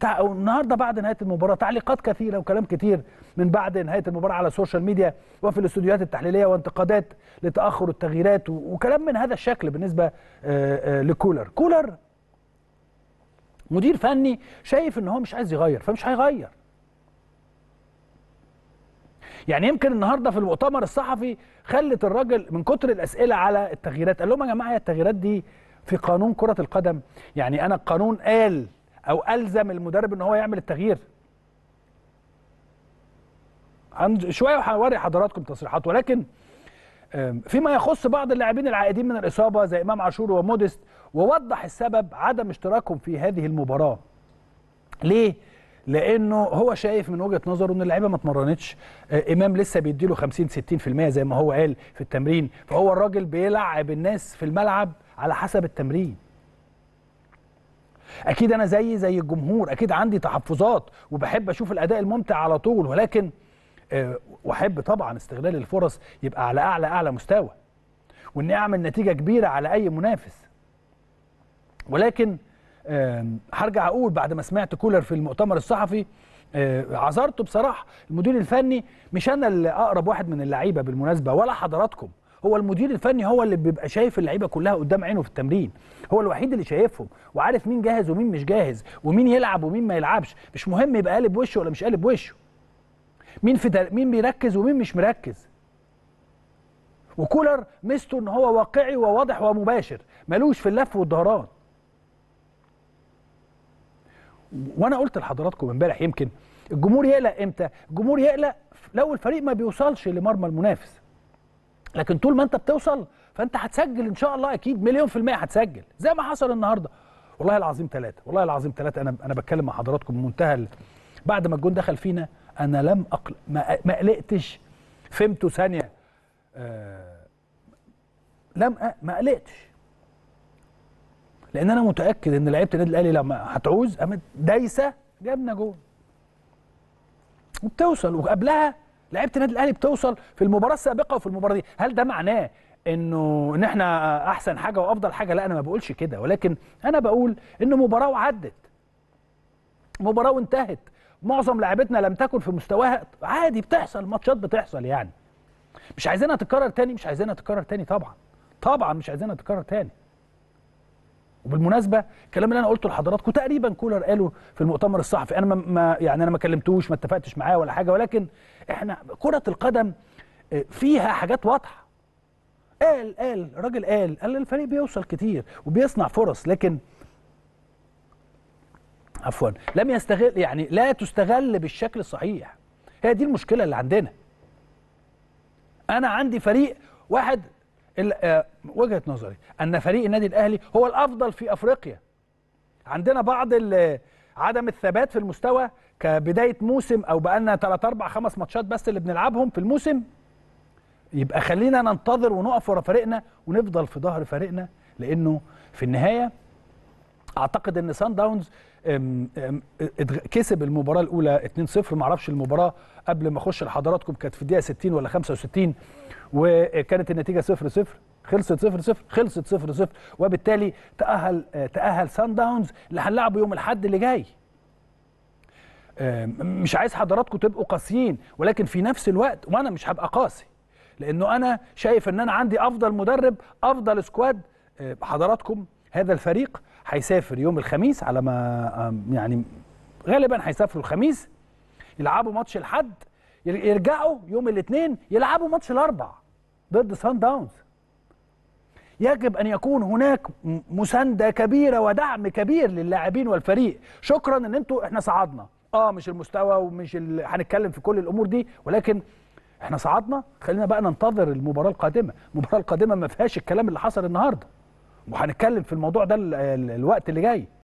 تع... النهارده بعد نهايه المباراه تعليقات كثيره وكلام كثير من بعد نهايه المباراه على السوشيال ميديا وفي الاستوديوهات التحليليه وانتقادات لتاخر التغييرات و... وكلام من هذا الشكل بالنسبه آه، آه، لكولر كولر مدير فني شايف ان هو مش عايز يغير فمش هيغير يعني يمكن النهارده في المؤتمر الصحفي خلت الراجل من كتر الاسئله على التغييرات قال لهم يا جماعه التغييرات دي في قانون كره القدم يعني انا القانون قال او الزم المدرب ان هو يعمل التغيير شويه وهوري حضراتكم تصريحات ولكن فيما يخص بعض اللاعبين العائدين من الاصابه زي امام عاشور وموديست ووضح السبب عدم اشتراكهم في هذه المباراه ليه لانه هو شايف من وجهه نظره ان اللعيبه ما اتمرنتش آه، امام لسه بيديله 50 60% زي ما هو قال في التمرين فهو الراجل بيلعب الناس في الملعب على حسب التمرين اكيد انا زي زي الجمهور اكيد عندي تحفظات وبحب اشوف الاداء الممتع على طول ولكن آه، واحب طبعا استغلال الفرص يبقى على اعلى اعلى مستوى واني اعمل نتيجه كبيره على اي منافس ولكن هرجع اقول بعد ما سمعت كولر في المؤتمر الصحفي آه، عذرته بصراحه المدير الفني مش انا اللي اقرب واحد من اللعيبه بالمناسبه ولا حضراتكم هو المدير الفني هو اللي بيبقى شايف اللعيبه كلها قدام عينه في التمرين هو الوحيد اللي شايفهم وعارف مين جاهز ومين مش جاهز ومين يلعب ومين ما يلعبش مش مهم يبقى قالب وشه ولا مش قالب وشه مين في مين بيركز ومين مش مركز وكولر ميزته ان هو واقعي وواضح ومباشر ملوش في اللف والدهران وانا قلت لحضراتكم امبارح يمكن الجمهور يقلق امتى الجمهور يقلق لو الفريق ما بيوصلش لمرمى المنافس لكن طول ما انت بتوصل فانت هتسجل ان شاء الله اكيد مليون في الميه هتسجل زي ما حصل النهارده والله العظيم ثلاثه والله العظيم ثلاثه انا انا بتكلم مع حضراتكم بمنتهى بعد ما الجون دخل فينا انا لم اقل ما قلقتش فهمته ثانيه آه لم أ... ما قلقتش لان انا متاكد ان لعيبه النادي الاهلي لما هتعوز قامت دايسه جابنا جون وبتوصل وقبلها لعيبه النادي الاهلي بتوصل في المباراه السابقه وفي المباراه دي هل ده معناه انه ان احنا احسن حاجه وافضل حاجه لا انا ما بقولش كده ولكن انا بقول ان مباراه وعدت مباراه وانتهت معظم لعيبتنا لم تكن في مستواها عادي بتحصل ماتشات بتحصل يعني مش عايزينها تتكرر تاني مش عايزينها تتكرر تاني طبعا طبعا مش عايزينها تتكرر تاني وبالمناسبه الكلام اللي انا قلته لحضراتكم تقريبا كولر قاله في المؤتمر الصحفي انا ما يعني انا ما كلمتوش ما اتفقتش معاه ولا حاجه ولكن احنا كره القدم آه، فيها حاجات واضحه قال قال الراجل قال قال الفريق بيوصل كتير وبيصنع فرص لكن عفوا لم يستغل يعني لا تستغل بالشكل الصحيح هي دي المشكله اللي عندنا انا عندي فريق واحد آه، وجهه نظري ان فريق النادي الاهلي هو الافضل في افريقيا عندنا بعض عدم الثبات في المستوى كبدايه موسم او بقالنا 3 4 5 ماتشات بس اللي بنلعبهم في الموسم يبقى خلينا ننتظر ونقف ورا فريقنا ونفضل في ظهر فريقنا لانه في النهايه اعتقد ان سان داونز كسب المباراه الاولى 2-0 معرفش المباراه قبل ما اخش لحضراتكم كانت في الدقيقه 60 ولا 65 وكانت النتيجه 0-0 خلصت 0 0 خلصت 0 0 وبالتالي تأهل تأهل سان داونز اللي هنلعبه يوم الاحد اللي جاي مش عايز حضراتكم تبقوا قاسيين ولكن في نفس الوقت وانا مش هبقى قاسي لانه انا شايف ان انا عندي افضل مدرب افضل سكواد حضراتكم هذا الفريق هيسافر يوم الخميس على ما يعني غالبا هيسافروا الخميس يلعبوا ماتش الحد يرجعوا يوم الاثنين يلعبوا ماتش الاربع ضد سان داونز يجب ان يكون هناك مسانده كبيره ودعم كبير للاعبين والفريق شكرا ان انتوا احنا صعدنا اه مش المستوى ومش ال... هنتكلم في كل الامور دي ولكن احنا صعدنا خلينا بقى ننتظر المباراه القادمه المباراه القادمه ما فيهاش الكلام اللي حصل النهارده وهنتكلم في الموضوع ده الوقت اللي جاي